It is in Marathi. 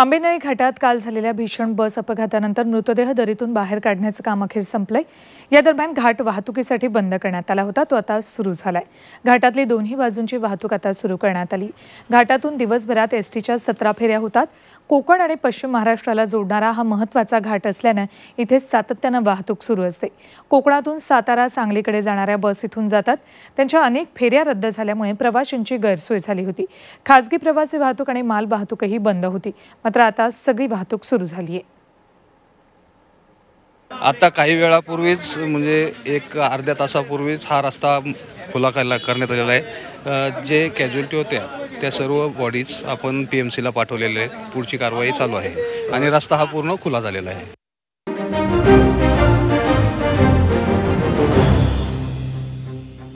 आंबेनळी घाटात काल झालेल्या भीषण बस अपघातानंतर मृतदेह दरीतून बाहेर काढण्याचं काम अखेर संपलंय या दरम्यान घाट वाहतुकीसाठी बंद करण्यात आला होता तो आता सुरू झालाय घाटातली दोन्ही बाजूंची वाहतूक आता सुरू करण्यात आली घाटातून दिवसभरात एसटीच्या सतरा फेऱ्या होतात कोकण आणि पश्चिम महाराष्ट्राला जोडणारा हा महत्वाचा घाट असल्यानं इथे सातत्यानं वाहतूक सुरू असते कोकणातून सातारा सांगलीकडे जाणाऱ्या बस इथून जातात त्यांच्या अनेक फेऱ्या रद्द झाल्यामुळे प्रवाशांची गैरसोय झाली होती खासगी प्रवासी वाहतूक आणि माल वाहतूकही बंद होती मात्र आता सगळी वाहतूक सुरू झाली आहे आता काही वेळापूर्वीच म्हणजे एक अर्ध्या तासापूर्वीच हा रस्ता खुला करायला करण्यात आलेला आहे जे कॅज्युअल्टी होत्या त्या सर्व बॉडीज आपण पी एम सीला पाठवलेले आहेत पुढची कारवाई चालू आहे आणि रस्ता हा पूर्ण खुला झालेला आहे